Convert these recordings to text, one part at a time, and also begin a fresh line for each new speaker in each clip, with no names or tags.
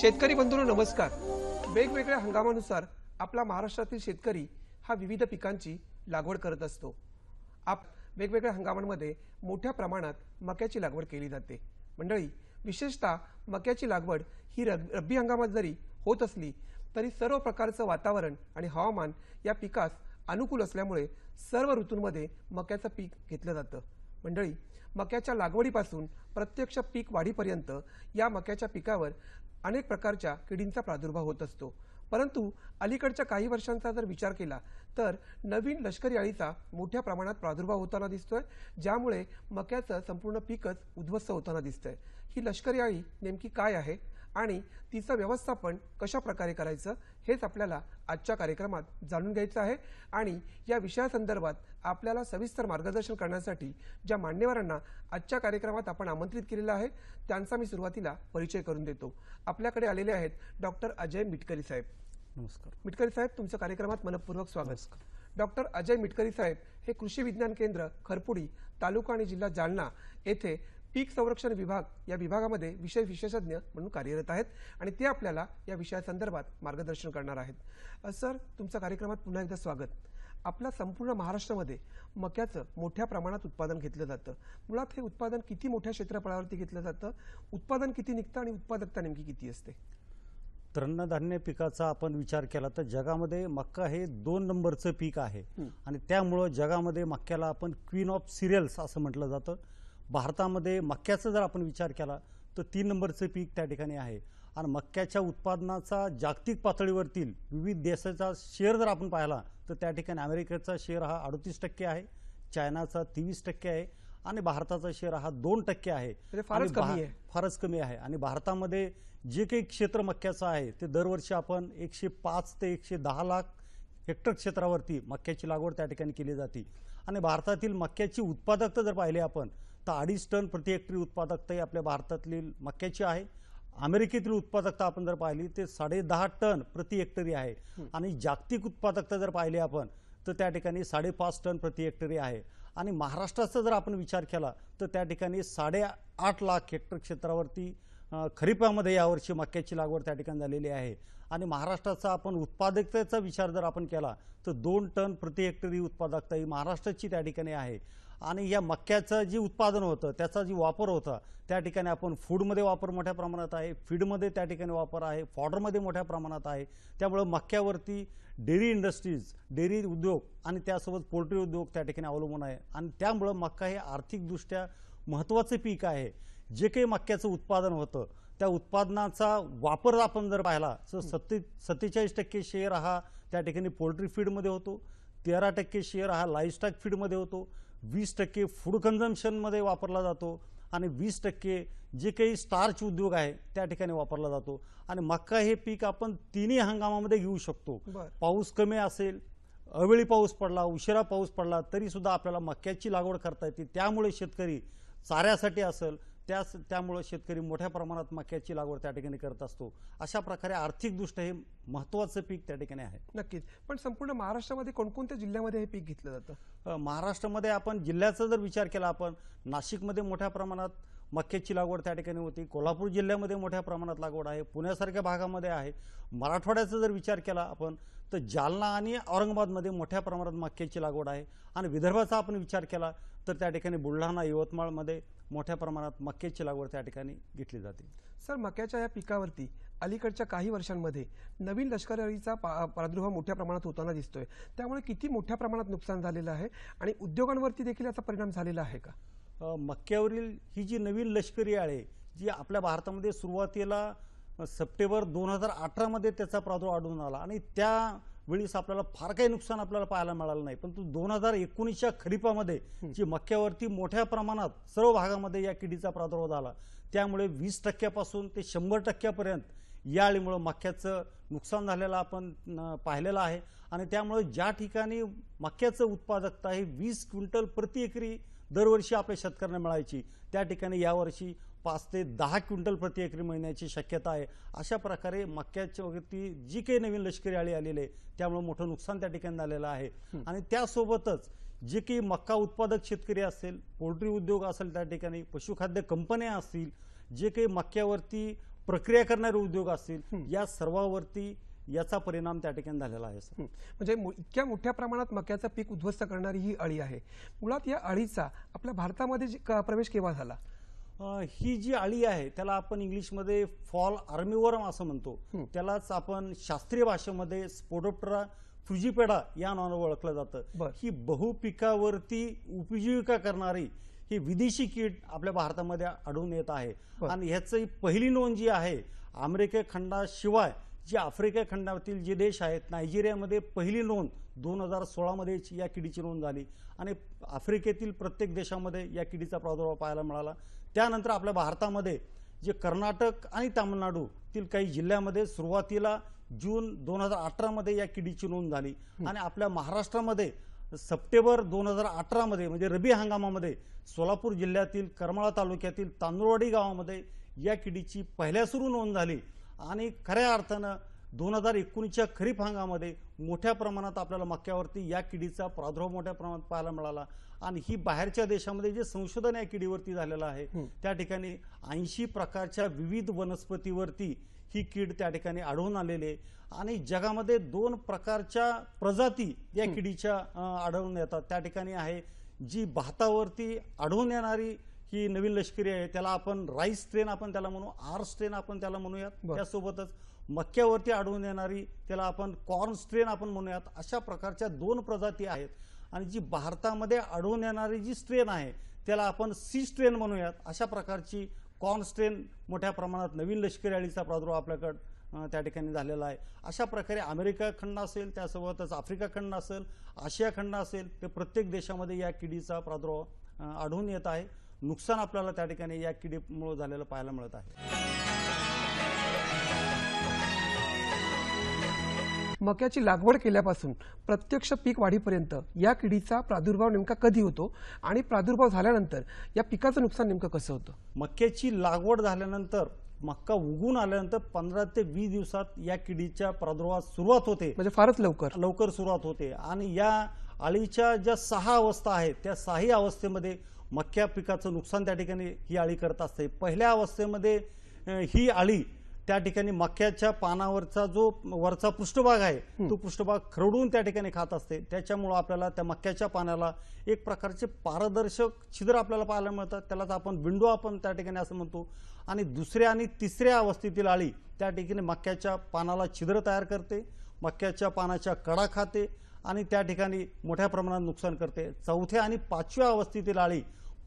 शेतकरी बंधूंनो नमस्कार वेगवेगळ्या हंगामानुसार आपला महाराष्ट्रातील शेतकरी हा विविध पिकांची लागवड करत असतो आप वेगवेगळ्या हंगामांमध्ये मोठ्या प्रमाणात मक्याची लागवड केली जाते मंडळी विशेषतः मक्याची लागवड ही रब्बी हंगामात जरी होत असली तरी सर्व प्रकारचं वातावरण आणि हवामान या पिकास अनुकूल असल्यामुळे सर्व ऋतूंमध्ये मक्याचं पीक घेतलं जातं मंडळी मक्याच्या लागवडीपासून प्रत्यक्ष पीक वाढीपर्यंत या मक्याच्या पिकावर अनेक प्रकारच्या किडींचा प्रादुर्भाव होत असतो परंतु अलीकडच्या काही वर्षांचा जर विचार केला तर नवीन लष्करी अळीचा मोठ्या प्रमाणात प्रादुर्भाव होताना दिसतोय ज्यामुळे मक्याचं संपूर्ण पीकच उद्ध्वस्त होताना दिसतंय ही लष्करी अळी नेमकी काय आहे आणि तिचं व्यवस्थापन कशा प्रकारे करायचं हेच आपल्याला आजच्या कार्यक्रमात जाणून घ्यायचं आहे आणि या विषयासंदर्भात आपल्याला सविस्तर मार्गदर्शन करण्यासाठी ज्या मान्यवरांना आजच्या कार्यक्रमात आपण आमंत्रित केलेलं आहे त्यांचा मी सुरुवातीला परिचय करून देतो आपल्याकडे आलेले आहेत डॉक्टर अजय मिटकरी साहेब नमस्कार मिटकरी साहेब तुमचं कार्यक्रमात मनपूर्वक स्वागत डॉक्टर अजय मिटकरी साहेब हे कृषी विज्ञान केंद्र खरपुडी तालुका आणि जिल्हा जालना येथे पीक संरक्षण विभाग या विभागामध्ये विषय विशेषज्ञ म्हणून कार्यरत आहेत आणि ते आपल्याला या विषयासंदर्भात मार्गदर्शन करणार आहेत सर तुमच्या कार्यक्रमात पुन्हा एकदा स्वागत आपल्या संपूर्ण महाराष्ट्रामध्ये मक्याचं मोठ्या प्रमाणात उत्पादन घेतलं जातं मुळात हे उत्पादन किती मोठ्या क्षेत्रफळावरती घेतलं जातं उत्पादन किती निघतं आणि उत्पादकता नेमकी किती असते
तर पिकाचा आपण विचार केला तर जगामध्ये मक्का हे दोन नंबरचं पीक आहे आणि त्यामुळं जगामध्ये मक्याला आपण क्वीन ऑफ सिरियल्स असं म्हटलं जातं भारतामध्ये मक्क्याचा जर आपण विचार केला तर तीन नंबरचं पीक त्या ठिकाणी आहे आणि मक्क्याच्या उत्पादनाचा जागतिक पातळीवरतील विविध देशाचा शेअर जर आपण पाहिला तर त्या ठिकाणी अमेरिकेचा शेअर हा अडतीस टक्के आहे चायनाचा तेवीस टक्के आहे आणि भारताचा शेअर हा दोन टक्के आहे म्हणजे फारच कमी आहे फारच कमी आहे आणि भारतामध्ये जे काही क्षेत्र मक्क्याचं आहे ते दरवर्षी आपण एकशे पाच ते एकशे दहा लाख हेक्टर क्षेत्रावरती मक्क्याची लागवड त्या ठिकाणी केली जाते आणि भारतातील मक्क्याची उत्पादकता जर पाहिली आपण तर अडीच टन प्रति हेक्टरी उत्पादकता ही आपल्या भारतातील मक्क्याची आहे अमेरिकेतील उत्पादकता आपण जर पाहिली ते साडे टन प्रति हेक्टरी आहे आणि जागतिक उत्पादकता जर पाहिली आपण तर त्या ठिकाणी साडेपाच टन प्रति हेक्टरी आहे आणि महाराष्ट्राचा जर आपण विचार केला तर त्या ठिकाणी साडेआठ लाख हेक्टर क्षेत्रावरती खरीपामध्ये यावर्षी मक्याची लागवड त्या ठिकाणी झालेली आहे आणि महाराष्ट्राचा आपण उत्पादकतेचा विचार जर आपण केला तर दोन टन प्रति हेक्टरी उत्पादकता ही महाराष्ट्राची त्या ठिकाणी आहे आणि या मक्क्याचं जे उत्पादन होतं त्याचा जी वापर होता त्या ठिकाणी आपण फूडमध्ये वापर मोठ्या प्रमाणात आहे फीडमध्ये त्या ठिकाणी वापर आहे फॉर्डरमध्ये मोठ्या प्रमाणात आहे त्यामुळं मक्क्यावरती डेअरी इंडस्ट्रीज डेअरी उद्योग आणि त्यासोबत पोल्ट्री उद्योग त्या ठिकाणी अवलंबून आहे आणि त्यामुळं मक्का हे आर्थिकदृष्ट्या महत्त्वाचं पीक आहे जे काही मक्क्याचं उत्पादन होतं त्या उत्पादनाचा वापर आपण जर पाहिला तर सत्ते सत्तेचाळीस टक्के शेअर हा त्या ठिकाणी पोल्ट्री फीडमध्ये होतो तेरा टक्के शेअर हा लाईफस्टॉक फीडमध्ये होतो वीस टक्के फूड कन्झम्शनमध्ये वापरला जातो आणि वीस टक्के जे काही स्टार्च उद्योग आहे त्या ठिकाणी वापरला जातो आणि मक्का हे पीक आपण तिन्ही हंगामामध्ये घेऊ शकतो पाऊस कमी असेल अवेळी पाऊस पडला उशिरा पाऊस पडला तरीसुद्धा आपल्याला मक्याची लागवड करता येते त्यामुळे शेतकरी चाऱ्यासाठी असेल त्याच त्यामुळं शेतकरी मोठ्या प्रमाणात मक्याची लागवड त्या ठिकाणी करत असतो अशा प्रकारे आर्थिकदृष्ट्या हे महत्त्वाचं पीक त्या ठिकाणी आहे नक्कीच पण संपूर्ण महाराष्ट्रामध्ये कोणकोणत्या जिल्ह्यामध्ये हे पीक घेतलं जातं महाराष्ट्रामध्ये आपण जिल्ह्याचा जर विचार केला आपण नाशिकमध्ये मोठ्या प्रमाणात मक्याची लागवड त्या ठिकाणी होती कोल्हापूर जिल्ह्यामध्ये मोठ्या प्रमाणात लागवड आहे पुण्यासारख्या भागामध्ये आहे मराठवाड्याचा जर विचार केला आपण तर जालना आणि औरंगाबादमध्ये मोठ्या प्रमाणात मक्याची लागवड आहे आणि विदर्भाचा आपण विचार केला तर त्या ठिकाणी बुलढाणा यवतमाळमध्ये मोठ्या प्रमाणात मक्याची लागवड त्या ठिकाणी घेतली जाते सर मक्याच्या या पिकावरती
अलीकडच्या काही वर्षांमध्ये नवीन अळीचा प्रादुर्भाव मोठ्या प्रमाणात होताना दिसतोय त्यामुळे किती मोठ्या प्रमाणात नुकसान झालेलं आहे आणि उद्योगांवरती देखील याचा परिणाम झालेला आहे का
मक्यावरील ही जी नवीन लष्करी आहे जी आपल्या भारतामध्ये सुरुवातीला सप्टेंबर दोन हजार अठरामध्ये त्याचा प्रादुर्भाव आढळून आला आणि त्या वेळीच आपल्याला फार काही नुकसान आपल्याला पाहायला मिळालं नाही परंतु दोन हजार एकोणीसच्या खरीपामध्ये जी मक्यावरती मोठ्या प्रमाणात सर्व भागामध्ये या किडीचा प्रादुर्भाव झाला त्यामुळे वीस टक्क्यापासून ते शंभर टक्क्यापर्यंत या अळीमुळं मक्याचं नुकसान झालेलं आपण पाहिलेलं आहे आणि त्यामुळे ज्या ठिकाणी मक्याचं उत्पादकता हे वीस क्विंटल प्रति एकरी दरवर्षी आपल्या शेतकऱ्यांना मिळायची त्या ठिकाणी यावर्षी पाच ते दहा क्विंटल प्रति एकरी महिन्याची शक्यता आहे अशा प्रकारे मक्क्याच्या वगैरे जी काही नवीन लष्करी आळी आलेली आहे त्यामुळे मोठं नुकसान त्या ठिकाणी झालेलं आहे आणि त्यासोबतच जे काही मक्का उत्पादक शेतकरी असेल पोल्ट्री उद्योग असेल त्या ठिकाणी पशुखाद्य कंपन्या असतील जे काही मक्यावरती प्रक्रिया करणारे उद्योग असतील या सर्वावरती याचा परिणाम त्या ठिकाणी झालेला आहे म्हणजे इतक्या मोठ्या
प्रमाणात मक्याचं पीक उद्ध्वस्त करणारी ही अळी आहे मुळात या अळीचा आपल्या भारतामध्ये
प्रवेश केव्हा झाला ही जी अळी आहे त्याला आपण इंग्लिशमध्ये फॉल आर्मीवरम असं म्हणतो त्यालाच आपण शास्त्रीय भाषेमध्ये स्पोडोप्टरा फ्रुजीपेडा या नावाने ओळखलं जातं ही बहुपिकावरती उपजीविका करणारी ही विदेशी कीट आपल्या भारतामध्ये आढळून येत आहे आणि ही पहिली नोंद जी आहे अमेरिके खंडाशिवाय जे आफ्रिका खंडातील जे देश आहेत नायजेरियामध्ये पहिली नोंद दोन हजार सोळामध्ये या किडीची नोंद झाली आणि आफ्रिकेतील प्रत्येक देशामध्ये या किडीचा प्रादुर्भाव पाहायला मिळाला त्यानंतर आपल्या भारतामध्ये जे कर्नाटक आणि तामिळनाडूतील काही जिल्ह्यामध्ये सुरुवातीला जून दोन हजार अठरामध्ये या किडीची नोंद झाली आणि आपल्या महाराष्ट्रामध्ये सप्टेंबर दोन हजार अठरामध्ये म्हणजे रबी हंगामामध्ये सोलापूर जिल्ह्यातील करमाळा तालुक्यातील तांदुळवाडी गावामध्ये या किडीची पहिल्या सुरू नोंद झाली आणि खऱ्या अर्थानं दोन हजार एकोणीसच्या खरीप हंगामामध्ये मोठ्या प्रमाणात आपल्याला मक्यावरती या किडीचा प्रादुर्भाव मोठ्या प्रमाणात पाहायला मिळाला आणि ही बाहेरच्या देशामध्ये जे संशोधन या किडीवरती झालेलं आहे त्या ठिकाणी ऐंशी प्रकारच्या विविध वनस्पतीवरती ही कीड त्या ठिकाणी आढळून आलेली आहे आणि जगामध्ये दोन प्रकारच्या प्रजाती या किडीच्या आढळून येतात त्या ठिकाणी आहे जी भातावरती आढळून येणारी की नवीन लष्करी आहे त्याला आपण राईस ट्रेन आपण त्याला म्हणू आर स्ट्रेन आपण त्याला म्हणूयात त्यासोबतच मक्क्यावरती आढळून येणारी त्याला आपण कॉर्न स्ट्रेन आपण म्हणूयात अशा प्रकारच्या दोन प्रजाती आहेत आणि जी भारतामध्ये आढळून येणारी जी स्ट्रेन आहे त्याला आपण सी स्ट्रेन म्हणूयात अशा प्रकारची कॉर्न स्ट्रेन मोठ्या प्रमाणात नवीन लष्करी अळीचा प्रादुर्भाव आपल्याकडं त्या ठिकाणी झालेला आहे अशा प्रकारे अमेरिका खंड असेल त्यासोबतच आफ्रिका खंड असेल आशिया खंड असेल ते प्रत्येक देशामध्ये या किडीचा प्रादुर्भाव आढळून येत आहे नुकसान आपल्याला त्या ठिकाणी या किडीमुळे झालेलं पाहायला मिळत आहे
मक्याची लागवड केल्यापासून प्रत्यक्ष पीक वाढीपर्यंत या किडीचा प्रादुर्भाव नेमका कधी होतो आणि प्रादुर्भाव झाल्यानंतर या पिकाचं
नुकसान नेमकं कसं होतं मक्याची लागवड झाल्यानंतर मक्का उगून आल्यानंतर पंधरा ते वीस दिवसात या किडीच्या प्रादुर्भाव सुरुवात होते म्हणजे फारच लवकर लवकर सुरुवात होते आणि या अळीच्या ज्या सहा अवस्था आहेत त्या सहाही अवस्थेमध्ये मक्या पिकाचं नुकसान त्या ठिकाणी ही आळी करत असते पहिल्या अवस्थेमध्ये ही आळी त्या ठिकाणी मक्याच्या पानावरचा जो वरचा पृष्ठभाग आहे तो पृष्ठभाग खरडून त्या ठिकाणी खात असते त्याच्यामुळं आपल्याला त्या मक्याच्या पानाला एक प्रकारचे पारदर्शक छिद्र आपल्याला पाहायला मिळतात त्यालाच आपण विंडो आपण त्या ठिकाणी असं म्हणतो आणि दुसऱ्या आणि तिसऱ्या अवस्थेतील आळी त्या ठिकाणी मक्याच्या पानाला छिद्र तयार करते मक्याच्या पानाच्या कडा खाते आणि त्या ठिकाणी मोठ्या प्रमाणात नुकसान करते चौथ्या आणि पाचव्या अवस्थेतील आळी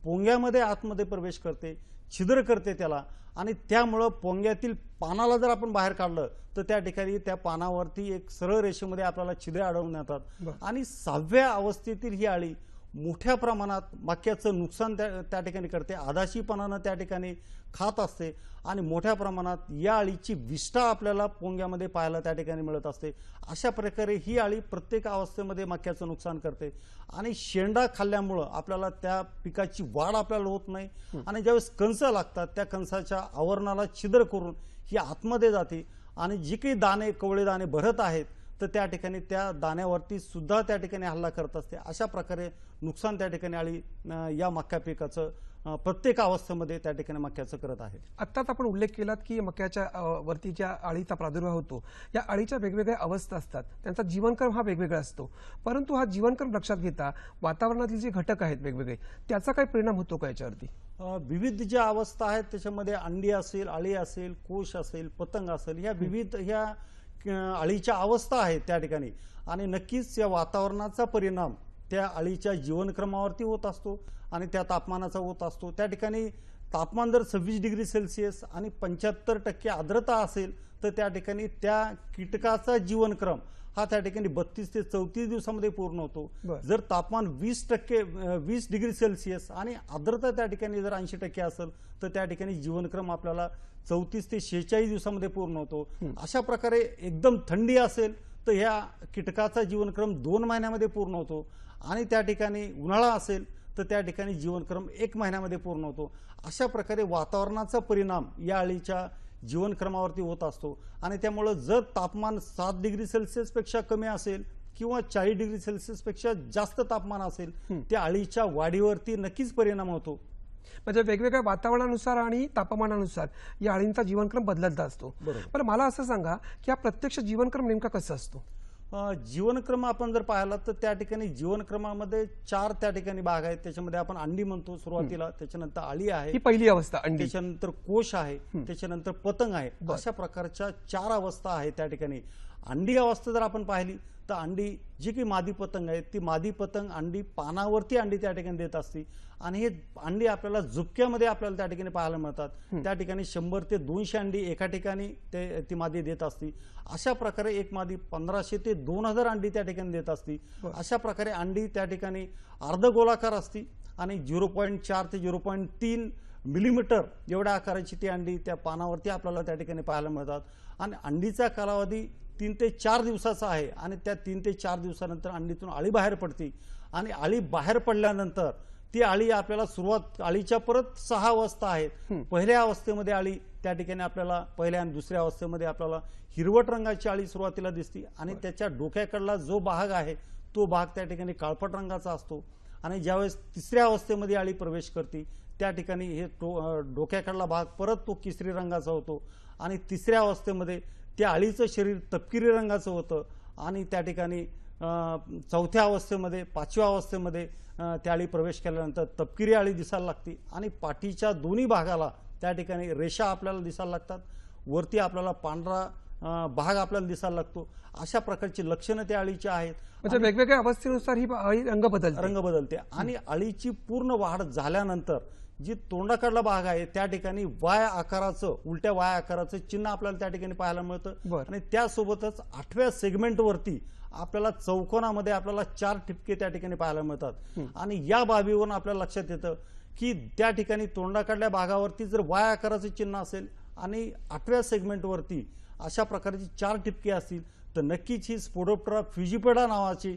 पोंग्यामध्ये आतमध्ये प्रवेश करते छिद्र करते त्याला आणि त्यामुळं पोंग्यातील पानाला जर आपण बाहेर काढलं तर त्या ठिकाणी त्या पानावरती एक सरळ रेषेमध्ये आपल्याला छिद्रे आढळून येतात आणि सहाव्या अवस्थेतील ही आळी मोठ्या प्रमाणात मक्याचं नुकसान त्या त्या ठिकाणी करते आदाशीपणानं त्या ठिकाणी खात असते आणि मोठ्या प्रमाणात या अळीची विष्ठा आपल्याला पोंग्यामध्ये पाहायला त्या ठिकाणी मिळत असते अशा प्रकारे ही अळी प्रत्येक अवस्थेमध्ये मक्याचं नुकसान करते आणि शेंडा खाल्ल्यामुळं आपल्याला त्या पिकाची वाढ आपल्याला होत नाही आणि ज्यावेळेस कंस लागतात त्या कंसाच्या आवरणाला छिद्र करून ही आतमध्ये जाते आणि जी काही दाणे कवळे दाणे भरत आहेत तर त्या ठिकाणी त्या दाण्यावरती सुद्धा त्या ठिकाणी हल्ला करत असते अशा प्रकारे नुकसान त्या ठिकाणी आळी या मक्का पिकाचं प्रत्येक अवस्थेमध्ये त्या ठिकाणी मक्याचं करत आहे
आत्ताच आपण उल्लेख केलात की मक्याच्या वरती ज्या अळीचा प्रादुर्भाव होतो या अळीच्या वेगवेगळ्या अवस्था असतात त्यांचा जीवनक्रम हा वेगवेगळा असतो परंतु हा जीवनक्रम लक्षात घेता वातावरणातील जे घटक आहेत वेगवेगळे त्याचा काही परिणाम होतो का याच्यावरती
विविध ज्या अवस्था आहेत त्याच्यामध्ये अंडी असेल आळी असेल कोश असेल पतंग असेल या विविध ह्या अळीच्या अवस्था आहेत त्या ठिकाणी आणि नक्कीच या वातावरणाचा परिणाम त्या अळीच्या जीवनक्रमावरती होत असतो आणि त्या तापमानाचा होत असतो त्या ठिकाणी तापमान जर सव्वीस डिग्री सेल्सिअस आणि पंच्याहत्तर टक्के आर्द्रता असेल तर त्या ठिकाणी त्या कीटकाचा जीवनक्रम हा त्या ठिकाणी बत्तीस ते चौतीस दिवसामध्ये पूर्ण होतो जर तापमान वीस टक्के वीस डिग्री सेल्सिअस आणि आर्द्रता त्या ठिकाणी जर ऐंशी टक्के असेल तर त्या ठिकाणी जीवनक्रम आपल्याला चौतीस ते शेहेचाळीस दिवसामध्ये पूर्ण होतो अशा प्रकारे एकदम थंडी असेल तर ह्या कीटकाचा जीवनक्रम दोन महिन्यामध्ये पूर्ण होतो आणि त्या ठिकाणी उन्हाळा असेल तर त्या ठिकाणी जीवनक्रम एक महिन्यामध्ये पूर्ण होतो अशा प्रकारे वातावरणाचा परिणाम या अळीच्या जीवनक्रमावरती होत असतो आणि त्यामुळं जर तापमान सात डिग्री सेल्सिअसपेक्षा कमी असेल किंवा चाळीस डिग्री सेल्सिअसपेक्षा जास्त तापमान असेल त्या अळीच्या वाढीवरती नक्कीच परिणाम होतो
म्हणजे वेगवेगळ्या वातावरणानुसार आणि तापमानानुसार या अळींचा जीवनक्रम बदलत असतो पण मला
असं सांगा की हा प्रत्यक्ष जीवनक्रम नेमका कसा असतो जीवनक्रम आपण जर पाहिला तर त्या ठिकाणी जीवनक्रमामध्ये चार त्या ठिकाणी भाग आहेत त्याच्यामध्ये आपण अंडी म्हणतो सुरुवातीला त्याच्यानंतर आळी आहे ही पहिली अवस्था अंडी त्याच्यानंतर कोश आहे त्याच्यानंतर पतंग आहे अशा प्रकारच्या चार अवस्था आहेत त्या ठिकाणी अंडी अवस्था जर आपण पाहिली तर अंडी जी की मादी पतंग आहे ती मादी पतंग अंडी पानावरती अंडी त्या ठिकाणी देत असते आणि हे अंडी आपल्याला झुपक्यामध्ये आपल्याला त्या ठिकाणी पाहायला मिळतात त्या ठिकाणी शंभर ते दोनशे अंडी एका ठिकाणी ते ती मादी देत असते अशा प्रकारे एक मादी पंधराशे ते दोन हजार अंडी त्या ठिकाणी देत असते अशा प्रकारे अंडी त्या ठिकाणी अर्ध गोलाकार असती आणि झिरो पॉईंट चार ते झिरो पॉईंट तीन मिलीमीटर एवढ्या आकाराची ती अंडी त्या पानावरती आपल्याला त्या ठिकाणी पाहायला मिळतात आणि अंडीचा कालावधी तीन ते चार दिवसाचा आहे आणि त्या तीन ते चार दिवसानंतर अंडीतून आळी बाहेर पडते आणि आळी बाहेर पडल्यानंतर ती आळी आपल्याला सुरुवात आळीच्या परत सहा अवस्था आहेत पहिल्या अवस्थेमध्ये आळी त्या ठिकाणी आपल्याला पहिल्या आणि दुसऱ्या अवस्थेमध्ये आपल्याला हिरवट रंगाची आळी सुरुवातीला दिसते आणि त्याच्या डोक्याकडला जो भाग आहे तो भाग त्या ठिकाणी काळपट रंगाचा असतो आणि ज्यावेळेस तिसऱ्या अवस्थेमध्ये आळी प्रवेश करते त्या ठिकाणी हे डोक्याकडला भाग परत तो केसरी रंगाचा होतो आणि तिसऱ्या अवस्थेमध्ये त्या अळीचं शरीर तपकिरी रंगाचं होतं आणि त्या ठिकाणी चौथ्या अवस्थेमध्ये पाचव्या अवस्थेमध्ये त्या अळी प्रवेश केल्यानंतर तपकिरी अळी दिसायला लागते आणि पाठीच्या दोन्ही भागाला त्या ठिकाणी रेषा आपल्याला दिसायला लागतात वरती आपल्याला पांढरा भाग आपल्याला दिसायला लागतो अशा प्रकारची लक्षणं त्या अळीची आहेत वेगवेगळ्या अवस्थेनुसार ही अळी रंग बदल रंग बदलते आणि अळीची पूर्ण वाढ झाल्यानंतर जी तोंडाकडला भाग आहे त्या ठिकाणी वाय आकाराचं उलट्या वाय आकाराचं चिन्ह आपल्याला त्या ठिकाणी पाहायला मिळतं आणि त्यासोबतच आठव्या सेगमेंटवरती आपल्याला चौकोनामध्ये आपल्याला चार ठिपके त्या ठिकाणी पाहायला मिळतात आणि या बाबीवरून आपल्याला लक्षात येतं की त्या ठिकाणी तोंडाकडल्या भागावरती जर वाय आकाराचं चिन्ह असेल आणि आठव्या सेगमेंटवरती अशा प्रकारची चार ठिपके असतील तर नक्कीच ही स्पोडोप्ट्रा फ्युजिपेडा नावाची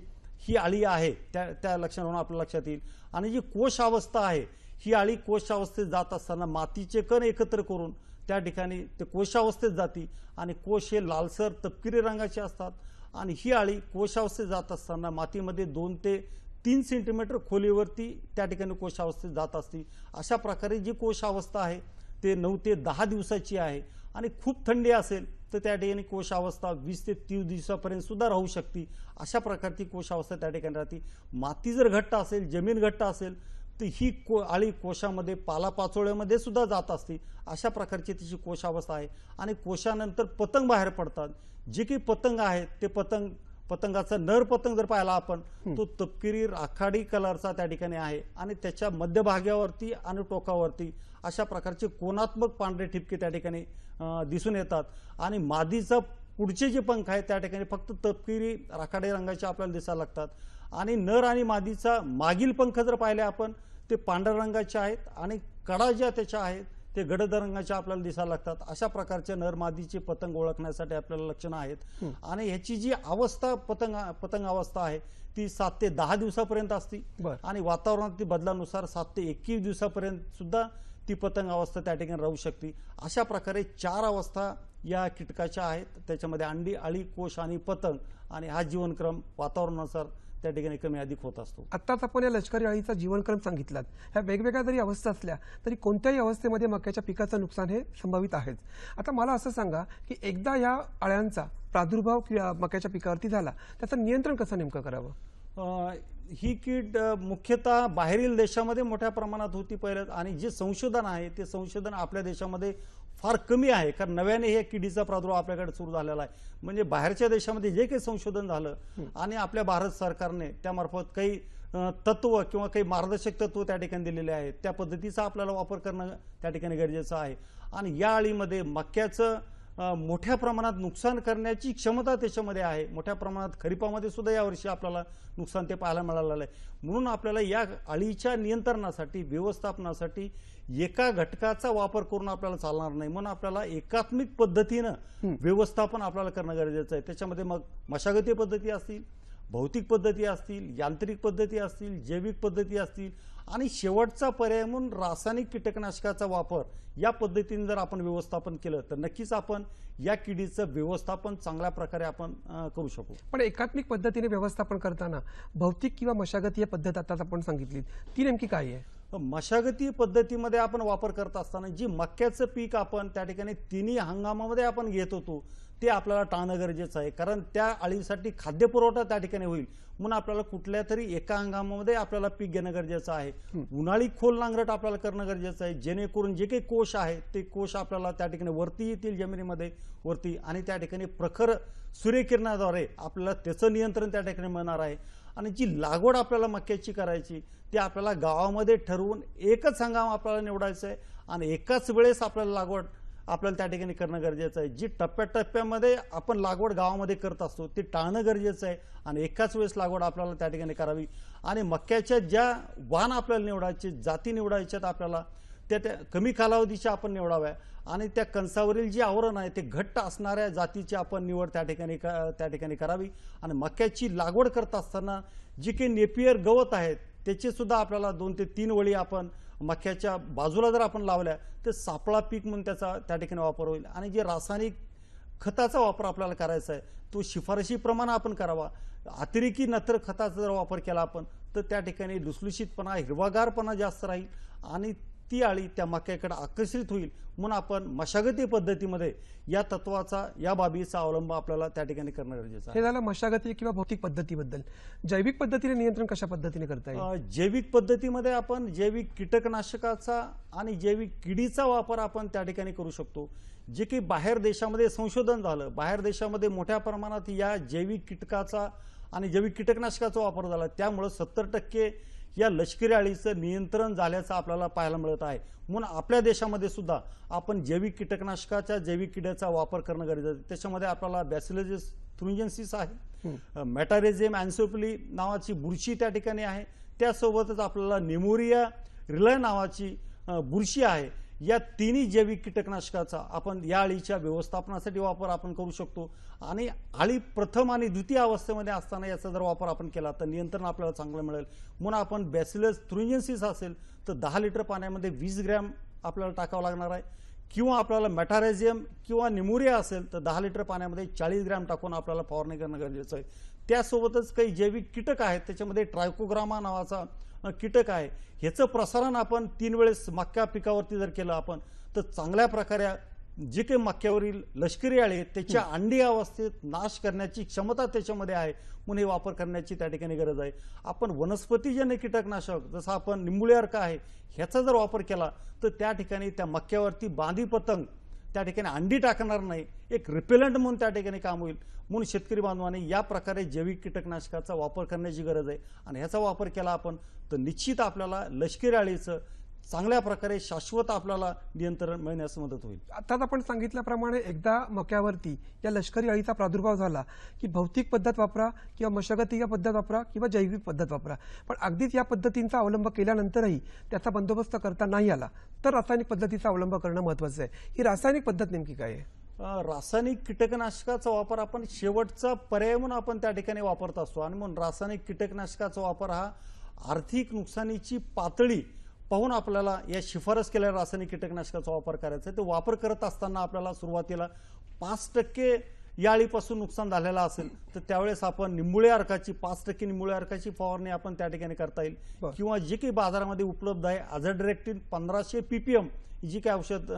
ही आळी आहे त्या त्या लक्षात आपल्या लक्षात येईल आणि जी कोश अवस्था आहे ही आळी कोशावस्थेत जात असताना मातीचे कण एकत्र करून त्या ठिकाणी ते कोशावस्थेत जाती आणि कोश हे लालसर तपकिरी रंगाचे असतात आणि ही आळी कोशावस्थेत जात असताना मातीमध्ये दोन ते तीन सेंटीमीटर खोलीवरती त्या ठिकाणी कोशावस्थेत जात असते अशा प्रकारे जी कोशावस्था आहे ते नऊ ते दहा दिवसाची आहे आणि खूप थंडी असेल तर त्या ठिकाणी कोशावस्था वीस ते तीस दिवसापर्यंत सुद्धा राहू शकते अशा प्रकारची कोशावस्था त्या ठिकाणी राहते माती जर घट्ट असेल जमीन घट्ट असेल तर ही को आळी कोशामध्ये पालापाचोळ्यामध्ये सुद्धा जात असते अशा प्रकारची तिची कोशावस्था आहे आणि कोशानंतर पतंग बाहेर पडतात जे की पतंग आहेत ते पतंग पतंगाचा नर पतंग जर पाहिला आपण तो तपकिरी राखाडी कलरचा त्या ठिकाणी आहे आणि त्याच्या मध्यभाग्यावरती आणि टोकावरती अशा प्रकारचे कोणात्मक पांढरे ठिपके त्या ठिकाणी दिसून येतात आणि मादीचा पुढचे जे पंख आहे त्या ठिकाणी फक्त तपकिरी राखाडी रंगाचे आपल्याला दिसायला लागतात आणि नर आणि मादीचा मागील पंख जर पाहिले आपण ते पांढऱ्या रंगाचे आहेत आणि कडा ज्या त्याच्या आहेत ते गडद रंगाच्या आपल्याला दिसायला लागतात अशा प्रकारच्या मादीचे पतंग ओळखण्यासाठी आपल्याला लक्षणं आहेत आणि ह्याची जी अवस्था पतंग पतंग अवस्था आहे ती सात ते दहा दिवसापर्यंत असती आणि वातावरणातील बदलानुसार सात ते एकवीस दिवसापर्यंत सुद्धा ती पतंग अवस्था त्या ठिकाणी राहू शकते अशा प्रकारे चार अवस्था या कीटकाच्या आहेत त्याच्यामध्ये अंडी अळी कोश आणि पतंग आणि हा जीवनक्रम वातावरणानुसार त्या ठिकाणी कमी अधिक होत असतो आत्ताच आपण या लष्करी अळीचा
जीवनक्रम सांगितलात ह्या वेगवेगळ्या जरी अवस्था असल्या तरी कोणत्याही अवस्थेमध्ये मक्याच्या पिकाचं नुकसान हे संभावित आहेच आता मला असं सांगा की एकदा या अळ्यांचा प्रादुर्भाव मक्याच्या पिकावरती झाला त्याचं नियंत्रण कसं नेमकं करावं
ही कीड मुख्यतः बाहेरील देशामध्ये मोठ्या प्रमाणात होती पहिल्यात आणि जे संशोधन आहे ते संशोधन आपल्या देशामध्ये फार कमी आहे कारण नव्याने हे किडीचा प्रादुर्भाव आपल्याकडे सुरू झालेला आहे म्हणजे बाहेरच्या देशामध्ये जे काही संशोधन झालं आणि आपल्या भारत सरकारने त्यामार्फत काही तत्व किंवा काही मार्गदर्शक तत्व त्या ठिकाणी दिलेले आहेत त्या पद्धतीचा आपल्याला वापर करणं त्या ठिकाणी गरजेचं आहे आणि या अळीमध्ये मक्याचं मोठ्या प्रमाणात नुकसान करण्याची क्षमता त्याच्यामध्ये आहे मोठ्या प्रमाणात खरीपामध्ये सुद्धा यावर्षी आपल्याला नुकसान ते पाहायला मिळालेलं आहे म्हणून आपल्याला या अळीच्या नियंत्रणासाठी व्यवस्थापनासाठी एका घटकाचा वापर करून आपल्याला चालणार नाही म्हणून आपल्याला एकात्मिक पद्धतीनं व्यवस्थापन आपल्याला करणं गरजेचं आहे त्याच्यामध्ये मग मशागती पद्धती असतील भौतिक पद्धती असतील यांत्रिक पद्धती असतील जैविक पद्धती असतील आणि शेवटचा पर्याय म्हणून रासायनिक कीटकनाशकाचा वापर या पद्धतीने जर आपण व्यवस्थापन केलं तर नक्कीच आपण या किडीचं व्यवस्थापन चांगल्या प्रकारे आपण करू शकू
पण एकात्मिक पद्धतीने व्यवस्थापन करताना
भौतिक किंवा मशागत या पद्धत आता आपण सांगितली ती नेमकी काय आहे मशागती पद्धतीमध्ये आपण वापर करत असताना जी मक्याचं पीक आपण त्या ठिकाणी तिन्ही हंगामामध्ये आपण घेत होतो ते आपल्याला टाळणं गरजेचं आहे कारण त्या अळीसाठी खाद्यपुरवठा त्या ठिकाणी होईल म्हणून आपल्याला कुठल्या तरी एका हंगामामध्ये आपल्याला पीक घेणं गरजेचं आहे उन्हाळी खोल नांगरट आपल्याला करणं गरजेचं आहे जेणेकरून जे काही कोश आहे ते कोश आपल्याला त्या ठिकाणी वरती येतील जमिनीमध्ये वरती आणि त्या ठिकाणी प्रखर सूर्यकिरणाद्वारे आपल्याला त्याचं नियंत्रण त्या ठिकाणी मिळणार आहे आणि जी लागवड आपल्याला मक्याची करायची ती आपल्याला गावामध्ये ठरवून एकच हंगाम आपल्याला निवडायचं आहे आणि एकाच वेळेस आपल्याला लागवड आपल्याला त्या ठिकाणी करणं गरजेचं आहे जी टप्प्याटप्प्यामध्ये आपण लागवड गावामध्ये करत असतो ती टाळणं गरजेचं आहे आणि एकाच वेळेस लागवड आपल्याला त्या ठिकाणी करावी आणि मक्याच्या ज्या वाण आपल्याला निवडायचे जाती निवडायच्यात आपल्याला त्या त्या कमी कालावधीच्या आपण निवडाव्या आणि त्या कंसावरील जी आवरण आहे ते घट्ट असणाऱ्या जातीची आपण निवड त्या ठिकाणी त्या ठिकाणी करावी आणि मक्याची लागवड करत असताना जी काही नेपियर गवत आहेत त्याचीसुद्धा आपल्याला दोन ते तीन वळी आपण मक्याच्या बाजूला जर आपण लावल्या तर सापळा पीक म्हणून त्याचा त्या ठिकाणी वापर होईल आणि जे रासायनिक खताचा वापर आपल्याला करायचा आहे तो शिफारशीप्रमाणे आपण करावा अतिरेकी नत्र खताचा जर वापर केला आपण तर त्या ठिकाणी लुसलुशीतपणा हिरवागारपणा जास्त राहील आणि ती आळी त्या मक्याकडे आकर्षित होईल म्हणून आपण मशागती पद्धतीमध्ये या तत्वाचा या बाबीचा अवलंब आपल्याला त्या ठिकाणी करणं गरजेचं हे
झालं मशागती किंवा भौतिक पद्धतीबद्दल जैविक पद्धतीने
नियंत्रण कशा पद्धतीने करता येईल जैविक पद्धतीमध्ये आपण जैविक कीटकनाशकाचा आणि जैविक किडीचा वापर आपण त्या ठिकाणी करू शकतो जे की बाहेर देशामध्ये संशोधन झालं बाहेर देशामध्ये मोठ्या प्रमाणात या जैविक कीटकाचा आणि जैविक कीटकनाशकाचा वापर झाला त्यामुळं सत्तर टक्के या लष्करी अळीचं नियंत्रण झाल्याचं आपल्याला पाहायला मिळत आहे म्हणून आपल्या देशामध्ये सुद्धा आपण जैविक कीटकनाशकाच्या जैविक किड्याचा वापर करणं गरजेचं आहे त्याच्यामध्ये आपल्याला बॅसिलोजिस थ्रुजन्सिस आहे मॅटारेझियम अँसोपली नावाची बुरशी त्या ठिकाणी आहे त्यासोबतच आपल्याला नेमोरिया रिलय नावाची बुरशी आहे या तिन्ही जैविक कीटकनाशकाचा आपण या अळीच्या व्यवस्थापनासाठी वापर आपण करू शकतो आणि अळी प्रथम आणि द्वितीय अवस्थेमध्ये असताना याचा जर वापर आपण केला तर नियंत्रण आपल्याला चांगलं मिळेल म्हणून आपण बॅसिलस थ्रुजन्सिस असेल तर दहा लिटर पाण्यामध्ये वीस ग्रॅम आपल्याला टाकावं लागणार आहे किंवा आपल्याला मॅटारेझियम किंवा निमोरिया असेल तर दहा लिटर पाण्यामध्ये चाळीस ग्रॅम टाकून आपल्याला फवारणी करणं गरजेचं आहे त्यासोबतच काही जैविक कीटक आहेत त्याच्यामध्ये ट्रायकोग्रामा नावाचा कीटक आहे ह्याचं प्रसारण आपण तीन वेळेस मक्का पिकावरती जर केलं आपण तर चांगल्या प्रकारे जे काही मक्यावरील लष्करी आले त्याच्या अंडी अवस्थेत नाश करण्याची क्षमता त्याच्यामध्ये आहे म्हणून हे वापर करण्याची त्या ठिकाणी गरज आहे आपण वनस्पतीजन्य कीटकनाशक जसं आपण निंबुळे अर्क आहे ह्याचा जर वापर केला तर त्या ठिकाणी त्या मक्यावरती बांधी पतंग त्या ठिकाणी अंडी टाकणार नाही एक रिपेलंट म्हणून त्या ठिकाणी काम होईल म्हणून शेतकरी बांधवाने या प्रकारे जैविक कीटकनाशकाचा वापर करण्याची गरज आहे आणि ह्याचा वापर केला आपण तर निश्चित आपल्याला लष्करी आळीचं चांगल्या प्रकारे शाश्वत आपल्याला नियंत्रण मिळण्यास मदत होईल आताच आपण सांगितल्याप्रमाणे एकदा मक्यावरती
या लष्करी अळीचा प्रादुर्भाव झाला की भौतिक पद्धत वापरा किंवा मशागती या पद्धत वापरा किंवा जैविक पद्धत वापरा पण अगदीच या पद्धतींचा अवलंब केल्यानंतरही त्याचा बंदोबस्त करता नाही आला
तर रासायनिक पद्धतीचा
अवलंब करणं महत्वाचं आहे ही रासायनिक पद्धत नेमकी काय
आहे रासायनिक कीटकनाशकाचा वापर आपण शेवटचा पर्याय म्हणून आपण त्या ठिकाणी वापरत असतो आणि म्हणून रासायनिक कीटकनाशकाचा वापर हा आर्थिक नुकसानीची पातळी पाहून आपल्याला या शिफारस केलेल्या रासायनिक कीटकनाशकाचा वापर करायचा आहे ते वापर करत असताना आपल्याला सुरुवातीला पाच टक्के या अळीपासून नुकसान झालेलं असेल तर त्यावेळेस आपण निंबुळे अर्काची पाच टक्के निंबुळे अर्काची फवारणी आपण त्या ठिकाणी करता येईल किंवा जे काही बाजारामध्ये उपलब्ध आहे अझड्रेक्टिन पंधराशे पीपीएम जी काही औषध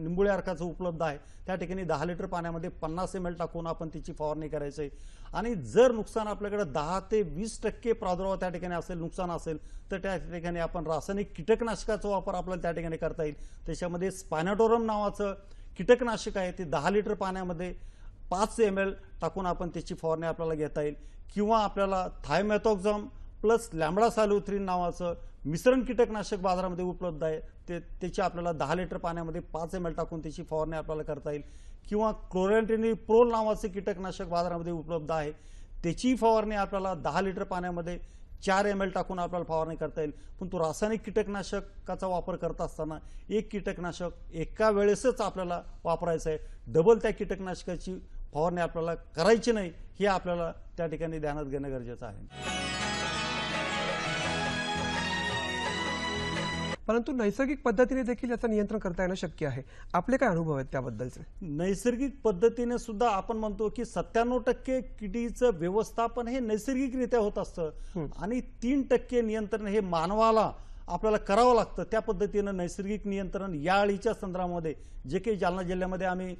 निंबुळे अर्काचं उपलब्ध आहे त्या ठिकाणी दहा लिटर पाण्यामध्ये पन्नास एम एल टाकून आपण तिची फवारणी करायचं आहे आणि जर नुकसान आपल्याकडे दहा ते वीस टक्के प्रादुर्भाव त्या ठिकाणी असेल नुकसान असेल तर त्या ठिकाणी आपण रासायनिक कीटकनाशकाचा वापर आपल्याला त्या ठिकाणी करता येईल त्याच्यामध्ये स्पायनाटोरम नावाचं कीटकनाशक आहे ते दहा लिटर पाण्यामध्ये पाच एम एल टाकून आपण त्याची फवारणी आपल्याला घेता येईल किंवा आपल्याला थायमॅथॉक्झम प्लस लॅमडा सॅल्युथ्रीन नावाचं मिश्रण कीटकनाशक बाजारामध्ये उपलब्ध आहे ते त्याची आपल्याला दहा लिटर पाण्यामध्ये पाच एम एल टाकून त्याची फवारणी आपल्याला करता येईल किंवा क्लोरॅन्टिनी प्रोल नावाचं कीटकनाशक बाजारामध्ये उपलब्ध आहे त्याची फवारणी आपल्याला दहा लिटर पाण्यामध्ये चार एम एल टाकून आपल्याला फवारणी करता येईल पण तो रासायनिक कीटकनाशकाचा वापर करत असताना एक कीटकनाशक एका वेळेसच आपल्याला वापरायचं आहे डबल त्या कीटकनाशकाची फवारणी आपल्याला करायची नाही हे आपल्याला त्या ठिकाणी ध्यानात घेणं गरजेचं आहे परंतु नैसर्गिक पद्धतीने देखील याचं नियंत्रण करता येणं शक्य आहे आपले काय अनुभव आहेत त्याबद्दलचे नैसर्गिक पद्धतीने सुद्धा आपण म्हणतो की सत्त्याण्णव टक्के किडीचं व्यवस्थापन हे नैसर्गिकरित्या होत असतं आणि तीन टक्के नियंत्रण हे मानवाला आपल्याला करावं लागतं त्या पद्धतीनं नैसर्गिक नियंत्रण या अळीच्या संदर्भामध्ये जे काही जालना जिल्ह्यामध्ये आम्ही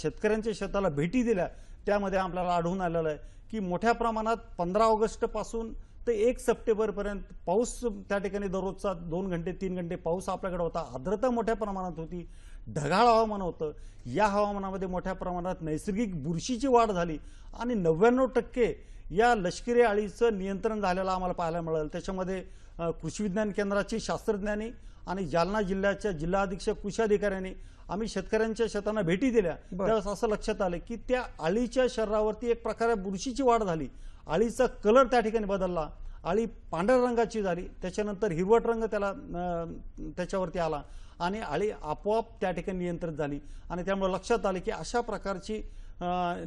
शेतकऱ्यांच्या शेताला भेटी दिल्या त्यामध्ये आपल्याला आढळून आलेलं आहे की मोठ्या प्रमाणात पंधरा ऑगस्टपासून ते एक सप्टेंबरपर्यंत पाऊस त्या ठिकाणी दररोजचा दोन घंटे तीन घंटे पाऊस आपल्याकडे होता आर्द्रता मोठ्या प्रमाणात होती ढगाळ हवामान होतं या हवामानामध्ये मोठ्या प्रमाणात नैसर्गिक बुरशीची वाढ झाली आणि नव्याण्णव टक्के या लष्करी आळीचं नियंत्रण झालेलं आम्हाला पाहायला मिळालं त्याच्यामध्ये कृषी विज्ञान केंद्राचे शास्त्रज्ञांनी आणि जालना जिल्ह्याच्या जिल्हा अधीक्षक कृषी अधिकाऱ्यांनी आम्ही शेतकऱ्यांच्या शेतांना भेटी दिल्या त्यावेळेस असं लक्षात आलं की त्या आळीच्या शरीरावरती एक प्रकारे बुरशीची वाढ झाली आळीचा कलर त्या ठिकाणी बदलला आळी पांढऱ्या रंगाची झाली त्याच्यानंतर हिरवट रंग त्याला त्याच्यावरती आला आणि आळी आपोआप त्या ठिकाणी नियंत्रित झाली आणि त्यामुळे लक्षात आले की अशा प्रकारची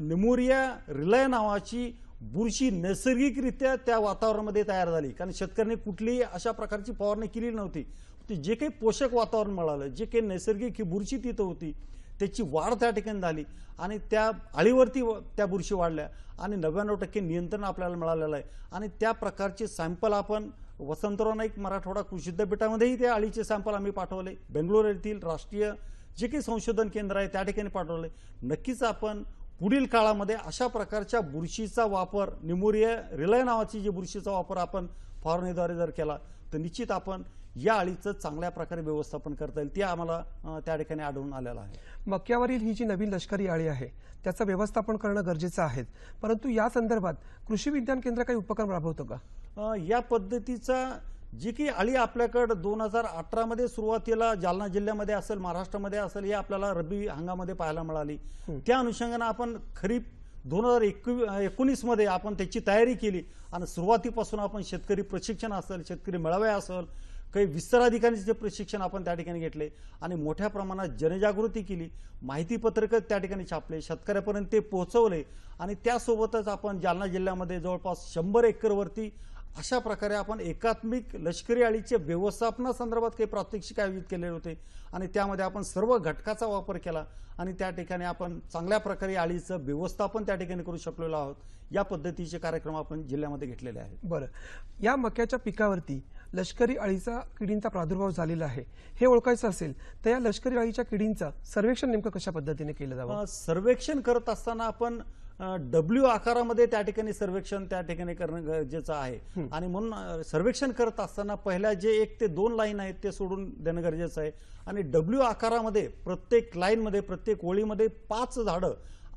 निमोरिया रिलय नावाची बुरशी नैसर्गिकरित्या त्या वातावरणामध्ये तयार झाली कारण शेतकऱ्यांनी कुठलीही अशा प्रकारची फवारणी केली नव्हती ते जे काही पोषक वातावरण मिळालं जे काही नैसर्गिक ही बुरशी तिथं होती त्याची वाढ त्या ठिकाणी झाली आणि त्या आळीवरती त्या बुरशी वाढल्या आणि नव्याण्णव टक्के नियंत्रण आपल्याला मिळालेलं आहे आणि त्या प्रकारचे सॅम्पल आपण वसंतराव नाईक मराठवाडा कृषी विद्यापीठामध्येही त्या अळीचे सॅम्पल आम्ही पाठवले बेंगलोर येथील राष्ट्रीय जे काही संशोधन केंद्र आहे त्या ठिकाणी पाठवले नक्कीच आपण पुढील काळामध्ये अशा प्रकारच्या बुरशीचा वापर निमोरिया रिलय नावाची जी बुरशीचा वापर आपण फॉरनेद्वारे जर केला तर निश्चित आपण या अळीचं चांगल्या प्रकारे व्यवस्थापन करता येईल ते आम्हाला त्या ठिकाणी आढळून आलेलं आहे
मक्यावरील ही जी नवीन लष्करी अळी आहे त्याचं व्यवस्थापन करणं गरजेचं आहे परंतु या संदर्भात कृषी विज्ञान केंद्र काही उपक्रम राबवतो का
या पद्धतीचा जी की अळी आपल्याकडं दोन हजार अठरामध्ये सुरुवातीला जालना जिल्ह्यामध्ये असेल महाराष्ट्रामध्ये असेल हे आपल्याला रब्बी हंगामध्ये पाहायला मिळाली त्या अनुषंगानं आपण खरीप दोन हजार एकवी एकोणीसमध्ये आपण त्याची तयारी केली आणि सुरुवातीपासून आपण शेतकरी प्रशिक्षण असेल शेतकरी मेळावे असेल काही विस्ताराधिकाऱ्यांचे प्रशिक्षण आपण त्या ठिकाणी घेतले आणि मोठ्या प्रमाणात जनजागृती केली माहिती त्या ठिकाणी छापले शेतकऱ्यापर्यंत ते पोहोचवले आणि त्यासोबतच आपण जालना जिल्ह्यामध्ये जवळपास शंभर एकरवरती अशा प्रकारे आपण एकात्मिक लष्करी अळीचे व्यवस्थापना संदर्भात काही प्रात्यक्षिक आयोजित केलेले होते आणि त्यामध्ये आपण सर्व घटकाचा वापर केला आणि त्या ठिकाणी आपण चांगल्या प्रकारे अळीचं व्यवस्थापन त्या ठिकाणी करू शकलेलो आहोत या पद्धतीचे कार्यक्रम आपण जिल्ह्यामध्ये घेतलेले आहेत
बरं या मक्याच्या पिकावरती लष्करी अळीचा किडींचा प्रादुर्भाव झालेला आहे हे ओळखायचं
असेल तर या लष्करी अळीच्या किडींचा सर्वेक्षण नेमकं कशा पद्धतीने केलं जावं सर्वेक्षण करत असताना आपण डब्ल्यू आकारामध्ये त्या ठिकाणी सर्वेक्षण त्या ठिकाणी करणं गरजेचं आहे आणि म्हणून सर्वेक्षण करत असताना पहिल्या जे एक ते दोन लाईन आहेत ते सोडून देणं गरजेचं आहे आणि डब्ल्यू आकारामध्ये प्रत्येक लाईनमध्ये प्रत्येक ओळीमध्ये पाच झाडं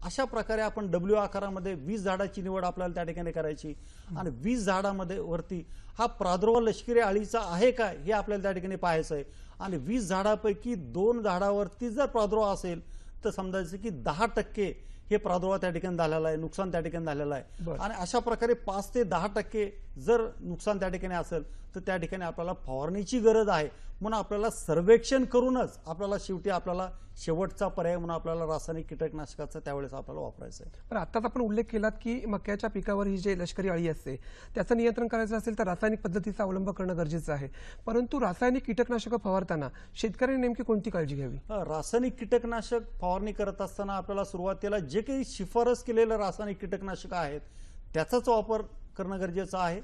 अशा प्रकारे आपण डब्ल्यू आकारामध्ये वीस झाडाची निवड आपल्याला त्या ठिकाणी करायची आणि वीस झाडामध्ये वरती हा प्रादुर्भाव लष्करी अळीचा आहे का हे आपल्याला त्या ठिकाणी पाहायचं आहे आणि वीस झाडापैकी दोन झाडावरती जर प्रादुर्भाव असेल तर समजायचं की दहा टक्के हे प्रादुर्भाव त्या ठिकाणी झालेला आहे नुकसान त्या ठिकाणी झालेलं आहे आणि अशा प्रकारे पाच ते दहा टक्के जर नुकसान त्या ठिकाणी असेल तर त्या ठिकाणी आपल्याला फवारणीची गरज आहे म्हणून आपल्याला सर्वेक्षण करूनच आपल्याला शेवटी आपल्याला शेवटचा पर्याय म्हणून आपल्याला रासायनिक कीटकनाशकाचा त्यावेळेस आपल्याला
वापरायचं आहे पण आताच आपण उल्लेख केलात की मक्याच्या पिकावर ही जे लष्करी अळी असते त्याचं नियंत्रण करायचं असेल तर रासायनिक पद्धतीचा अवलंब करणं गरजेचं आहे परंतु रासायनिक कीटकनाशकं फवारताना शेतकऱ्यांनी नेमकी कोणती काळजी घ्यावी
रासायनिक कीटकनाशक फवारणी करत असताना आपल्याला सुरुवातीला जे काही शिफारस केलेलं रासायनिक कीटकनाशकं आहेत त्याचाच वापर करणं गरजेचं आहे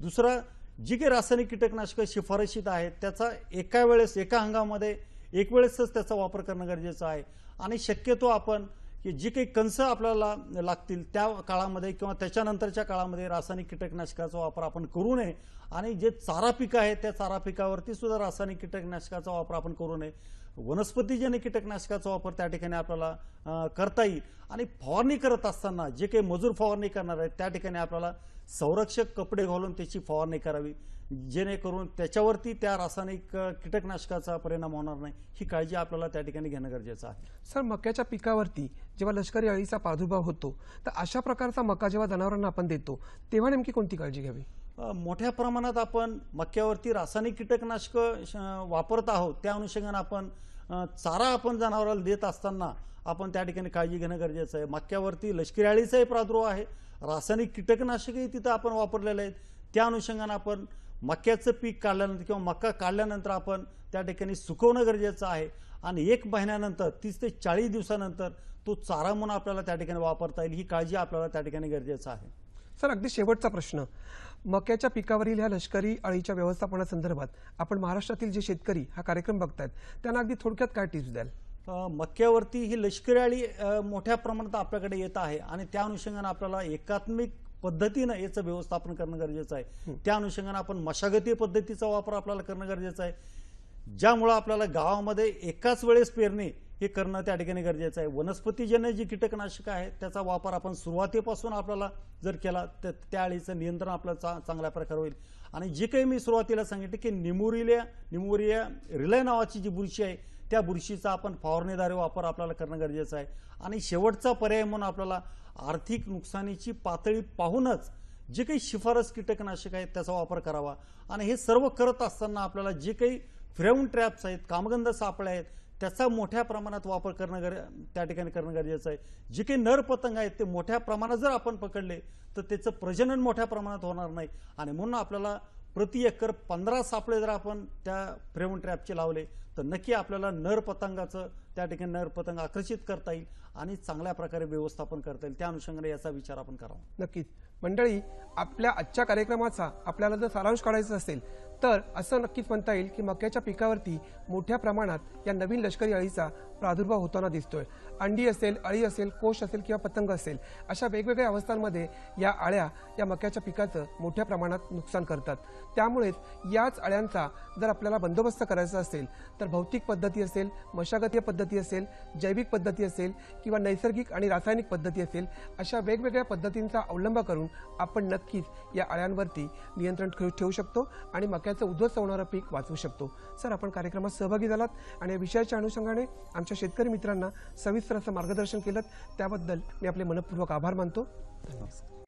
दुसरा जी काही रासायनिक कीटकनाशकं शिफारशीत आहेत त्याचा एका वेळेस एका हंगामामध्ये एक वेळेसच त्याचा वापर करणं गरजेचं आहे आणि शक्यतो आपण की जी काही कंस आपल्याला लागतील त्या काळामध्ये किंवा त्याच्यानंतरच्या काळामध्ये रासायनिक कीटकनाशकाचा वापर आपण करू नये आणि जे चारा पिकं आहे त्या चारा पिकावरती सुद्धा रासायनिक कीटकनाशकाचा वापर आपण करू नये वनस्पतीजन्य कीटकनाशकाचा वापर त्या ठिकाणी आपल्याला करता येईल आणि फवारणी करत असताना जे काही मजूर फवारणी करणार आहेत त्या ठिकाणी आपल्याला संरक्षक कपडे घालून त्याची फवारणी करावी जेणेकरून त्याच्यावरती त्या रासायनिक कीटकनाशकाचा परिणाम होणार नाही ही काळजी आपल्याला त्या ठिकाणी घेणं गरजेचं आहे सर मक्याच्या पिकावरती जेव्हा लष्करी अळीचा
प्रादुर्भाव होतो तर अशा प्रकारचा मका जेव्हा जनावरांना आपण देतो तेव्हा नेमकी कोणती काळजी घ्यावी
मोठ्या प्रमाणात आपण मक्यावरती रासायनिक कीटकनाशकं वापरत आहोत त्या अनुषंगाने आपण चारा आपण जनावराला देत असताना आपण त्या ठिकाणी काळजी घेणं गरजेचं आहे मक्यावरती लष्करी अळीचाही प्रादुर्भाव आहे रासायनिक कीटकनाशकही तिथं आपण वापरलेले आहेत त्या अनुषंगानं आपण मक्याचं पीक काढल्यानंतर किंवा मका काढल्यानंतर आपण त्या ठिकाणी सुकवणं गरजेचं आहे आणि एक महिन्यानंतर तीस ते चाळीस दिवसानंतर तो चारा म्हणून आपल्याला त्या ठिकाणी वापरता येईल ही काळजी आपल्याला त्या ठिकाणी गरजेचं आहे सर अगदी शेवटचा प्रश्न मक्याच्या
पिकावरील ह्या लष्करी अळीच्या व्यवस्थापनासंदर्भात आपण महाराष्ट्रातील जे शेतकरी हा कार्यक्रम बघतायत
त्यांना अगदी थोडक्यात काय टिप्स द्याल मक्क्यावरती ही लष्करी आळी मोठ्या प्रमाणात आपल्याकडे येत आहे आणि त्या अनुषंगाने आपल्याला एकात्मिक पद्धतीनं याचं व्यवस्थापन करणं गरजेचं आहे त्या अनुषंगाने आपण मशागती पद्धतीचा वापर आपल्याला करणं गरजेचं आहे ज्यामुळं आपल्याला गावामध्ये एकाच वेळेस पेरणी हे करणं त्या ठिकाणी गरजेचं आहे वनस्पतीजन्य जी कीटकनाशकं आहे त्याचा वापर आपण सुरुवातीपासून आपल्याला जर केला तर त्या अळीचं नियंत्रण आपल्याला चा चांगल्या प्रकारे होईल आणि जे काही मी सुरुवातीला सांगितले की निमुरिल्या निमोरिया रिलय नावाची जी बुरशी आहे त्या बुरशीचा आपण फवारणीद्वारे वापर आपल्याला करणं गरजेचं आहे आणि शेवटचा पर्याय म्हणून आपल्याला आर्थिक नुकसानीची पातळी पाहूनच जे काही शिफारस कीटकनाशक आहेत त्याचा वापर करावा आणि हे सर्व करत असताना आपल्याला जे काही फ्रेम ट्रॅप्स आहेत कामगंध सापळे आहेत त्याचा मोठ्या प्रमाणात वापर करणं गर त्या ठिकाणी करणं गरजेचं आहे जे काही नर पतंग आहेत ते मोठ्या प्रमाणात जर आपण पकडले तर त्याचं प्रजनन मोठ्या प्रमाणात होणार नाही आणि म्हणून आपल्याला प्रति एकर पंधरा सापळे जर आपण त्या फ्रेम ट्रॅपचे लावले तर नक्की आपल्याला नर पतंगाचं त्या ठिकाणी नर पतंग आकर्षित करता येईल आणि चांगल्या प्रकारे व्यवस्थापन करता येईल त्या अनुषंगाने याचा विचार आपण करावा नक्कीच मंडळी आपल्या आजच्या कार्यक्रमाचा
आपल्याला जर सारांश काढायचा असेल तर असं नक्कीच म्हणता येईल की मक्याच्या पिकावरती मोठ्या प्रमाणात या नवीन लष्करी अळीचा प्रादुर्भाव होताना दिसतोय अंडी असेल अळी असेल कोश असेल किंवा पतंग असेल अशा वेगवेगळ्या अवस्थांमध्ये या अळ्या या मक्याच्या पिकाचं मोठ्या प्रमाणात नुकसान करतात त्यामुळेच याच अळ्यांचा जर आपल्याला बंदोबस्त करायचा असेल तर तर भौतिक पद्धती असेल मशागतीय पद्धती असेल जैविक पद्धती असेल किंवा नैसर्गिक आणि रासायनिक पद्धती असेल अशा वेगवेगळ्या पद्धतींचा अवलंब करून आपण नक्कीच या अळ्यांवरती नियंत्रण ठेवू शकतो आणि मक्याचं उद्ध्वस्त होणारं पीक वाचवू शकतो सर आपण कार्यक्रमात सहभागी झालात आणि या विषयाच्या अनुषंगाने आमच्या शेतकरी मित्रांना सविस्तर असं मार्गदर्शन केलं त्याबद्दल मी आपले मनपूर्वक आभार मानतो धन्यवाद